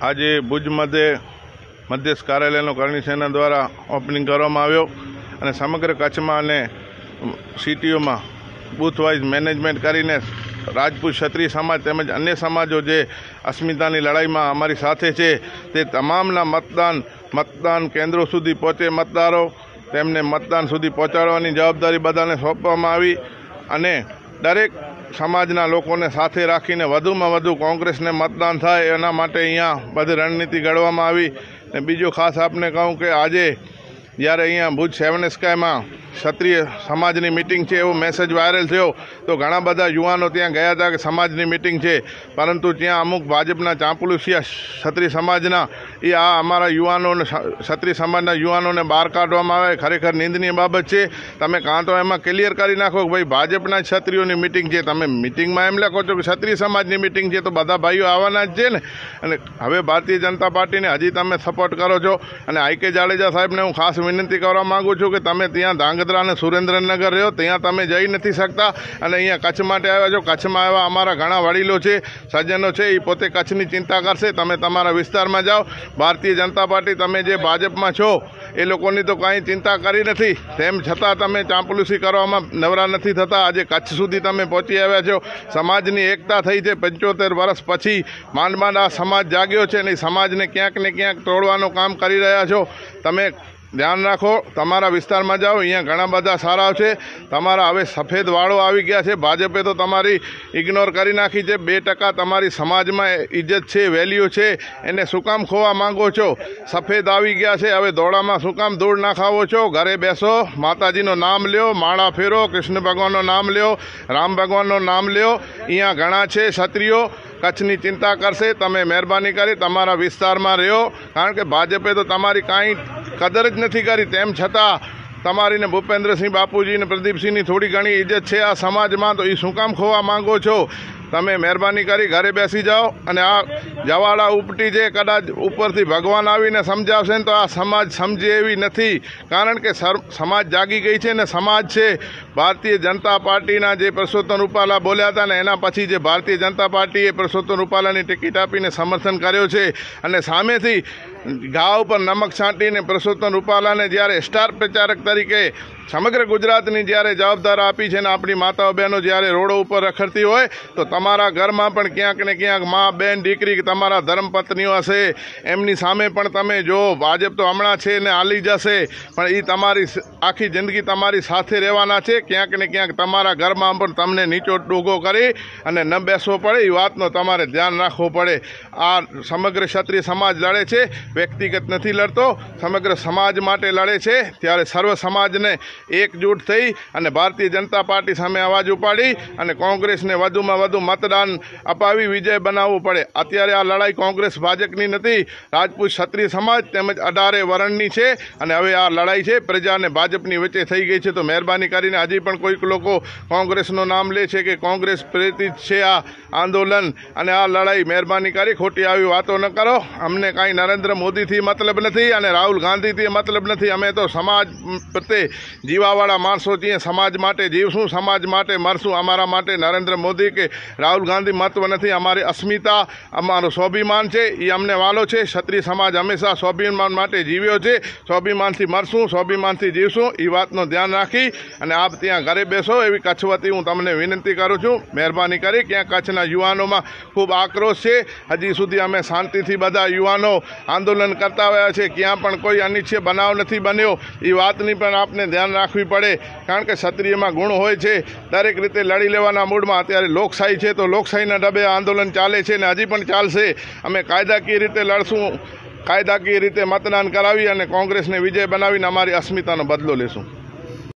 આજે ભુજ મધ્ય મધ્યસ્થ કાર્યાલયનો કરણી સેના દ્વારા ઓપનિંગ કરવામાં આવ્યો અને સમગ્ર કચ્છમાં અને સિટીઓમાં બુથવાઇઝ મેનેજમેન્ટ કરીને રાજપૂત ક્ષત્રિય સમાજ તેમજ અન્ય સમાજો જે અસ્મિતાની લડાઈમાં અમારી સાથે છે તે તમામના મતદાન મતદાન કેન્દ્રો સુધી પહોંચે મતદારો તેમને મતદાન સુધી પહોંચાડવાની જવાબદારી બધાને સોંપવામાં આવી અને દરેક સમાજના લોકોને સાથે રાખીને વધુમાં વધુ કોંગ્રેસને મતદાન થાય એના માટે અહીંયા બધી રણનીતિ ઘડવામાં આવી ને બીજું ખાસ આપને કહું કે આજે જ્યારે અહીંયા ભુજ સેવન સ્કાયમાં ક્ષત્રિય સમાજની મિટિંગ છે એવો મેસેજ વાયરલ થયો તો ઘણા બધા યુવાનો ત્યાં ગયા હતા કે સમાજની મિટિંગ છે પરંતુ ત્યાં અમુક ભાજપના ચાંપલુસિયા ક્ષત્રિય સમાજના એ આ અમારા યુવાનોને ક્ષત્રિય સમાજના યુવાનોને બહાર કાઢવામાં આવે ખરેખર નિંદનીય બાબત છે તમે કાં તો એમાં ક્લિયર કરી નાખો કે ભાઈ ભાજપના ક્ષત્રિયોની મિટિંગ છે તમે મિટિંગમાં એમ લખો છો કે ક્ષત્રિય સમાજની મિટિંગ છે તો બધા ભાઈઓ આવવાના જ છે ને અને હવે ભારતીય જનતા પાર્ટીને હજી તમે સપોર્ટ કરો છો અને આઈ કે જાડેજા સાહેબને હું ખાસ વિનંતી કરવા માગું છું કે તમે ત્યાં ધાંગ ધ્રાંગધ્રા અને સુરેન્દ્રનગર રહ્યો ત્યાં તમે જઈ નથી શકતા અને અહીંયા કચ્છ માટે આવ્યા છો કચ્છમાં આવ્યા અમારા ઘણા વડીલો છે સજ્જનો છે એ પોતે કચ્છની ચિંતા કરશે તમે તમારા વિસ્તારમાં જાઓ ભારતીય જનતા પાર્ટી તમે જે ભાજપમાં છો એ લોકોની તો કાંઈ ચિંતા કરી નથી તેમ છતાં તમે ચાંપલુસી કરવામાં નવરા નથી થતા આજે કચ્છ સુધી તમે પહોંચી આવ્યા છો સમાજની એકતા થઈ છે પંચોતેર વર્ષ પછી માંડ માંડ આ સમાજ જાગ્યો છે અને સમાજને ક્યાંક ને ક્યાંક તોડવાનું કામ કરી રહ્યા છો તમે ધ્યાન રાખો તમારા વિસ્તારમાં જાઓ અહીંયા ઘણા બધા સારા છે તમારા હવે સફેદ વાળો આવી ગયા છે ભાજપે તો તમારી ઇગ્નોર કરી નાખી છે બે ટકા તમારી સમાજમાં ઇજ્જત છે વેલ્યુ છે એને શું ખોવા માંગો છો સફેદ આવી ગયા છે હવે દોડામાં શું કામ દૂર ના ખાવો છો ઘરે બેસો માતાજીનું નામ લ્યો માળા ફેરો કૃષ્ણ ભગવાનનું નામ લ્યો રામ ભગવાનનું નામ લ્યો અહીંયા ઘણા છે ક્ષત્રિયો કચ્છની ચિંતા કરશે તમે મહેરબાની કરી તમારા વિસ્તારમાં રહ્યો કારણ કે ભાજપે તો તમારી કાંઈ કદર જ નથી કરી તેમ છતાં તમારીને ભૂપેન્દ્રસિંહ બાપુજીને પ્રદીપસિંહની થોડી ઘણી ઇજ્જત છે આ સમાજમાં તો એ શું કામ ખોવા માંગો છો તમે મહેરબાની કરી ઘરે બેસી જાઓ અને આ જવાળા ઉપટી જે કદાચ ઉપરથી ભગવાન આવીને સમજાવશે ને તો આ સમાજ સમજે એવી નથી કારણ કે સમાજ જાગી ગઈ છે ને સમાજ છે ભારતીય જનતા પાર્ટીના જે પરસોત્તમ રૂપાલા બોલ્યા હતા ને એના પછી જે ભારતીય જનતા પાર્ટીએ પરસોત્તમ રૂપાલાની ટિકિટ આપીને સમર્થન કર્યો છે અને સામેથી ઘા ઉપર નમક છાંટીને પરસોત્તમ રૂપાલાને જ્યારે સ્ટાર પ્રચારક તરીકે સમગ્ર ગુજરાતની જ્યારે જવાબદાર આપી છે ને આપણી માતાઓ બહેનો જ્યારે રોડો ઉપર રખડતી હોય તો તમારા ઘરમાં પણ ક્યાંક ને ક્યાંક મા બહેન દીકરી તમારા ધર્મપત્નીઓ હશે એમની સામે પણ તમે જો ભાજપ તો હમણાં છે ને હાલી જશે પણ એ તમારી આખી જિંદગી તમારી સાથે રહેવાના છે ક્યાંક ને ક્યાંક તમારા ઘરમાં પણ તમને નીચો ડૂગો કરી અને ન બેસવો પડે એ વાતનો તમારે ધ્યાન રાખવું પડે આ સમગ્ર ક્ષત્રિય સમાજ લડે છે વ્યક્તિગત નથી લડતો સમગ્ર સમાજ માટે લડે છે ત્યારે સર્વ સમાજને એકજૂટ થઈ અને ભારતીય જનતા પાર્ટી સામે અવાજ ઉપાડી અને કોંગ્રેસને વધુમાં વધુ મતદાન અપાવી વિજય બનાવવું પડે અત્યારે આ લડાઈ કોંગ્રેસ ભાજપની નથી રાજપૂત ક્ષત્રિય સમાજ તેમજ અઢારે વરણની છે અને હવે આ લડાઈ છે પ્રજાને ભાજપની વચ્ચે થઈ ગઈ છે તો મહેરબાની કરીને હજી પણ કોઈક લોકો કોંગ્રેસનું નામ લે છે કે કોંગ્રેસ પ્રેરિત છે આ આંદોલન અને આ લડાઈ મહેરબાની કરી ખોટી આવી વાતો ન કરો અમને કાંઈ નરેન્દ્ર મોદીથી મતલબ નથી અને રાહુલ ગાંધીથી મતલબ નથી અમે તો સમાજ પ્રત્યે જીવાવાળા માણસો છીએ સમાજ માટે જીવશું સમાજ માટે મરશું અમારા માટે નરેન્દ્ર મોદી કે રાહુલ ગાંધી મહત્વ નથી અમારી અસ્મિતા અમારું સ્વાભિમાન છે એ અમને વાલો છે ક્ષત્રિય સમાજ હંમેશા સ્વાભિમાન માટે જીવ્યો છે સ્વાભિમાનથી મરશું સ્વાભિમાનથી જીવશું એ વાતનું ધ્યાન રાખી અને આપ ત્યાં ઘરે બેસો એવી કચ્છવતી હું તમને વિનંતી કરું છું મહેરબાની કરી ક્યાં કચ્છના યુવાનોમાં ખૂબ આક્રોશ છે હજી સુધી અમે શાંતિથી બધા યુવાનો આંદોલન આંદોલન કરતા આવ્યા છે ક્યાં પણ કોઈ અનિચ્છય બનાવ નથી બન્યો એ વાતની પણ આપને ધ્યાન રાખવી પડે કારણ કે ક્ષત્રિયમાં ગુણ હોય છે દરેક રીતે લડી લેવાના મૂડમાં અત્યારે લોકશાહી છે તો લોકશાહીના ડબે આંદોલન ચાલે છે અને હજી પણ ચાલશે અમે કાયદાકીય રીતે લડશું કાયદાકીય રીતે મતદાન કરાવી અને કોંગ્રેસને વિજય બનાવીને અમારી અસ્મિતાનો બદલો લેશું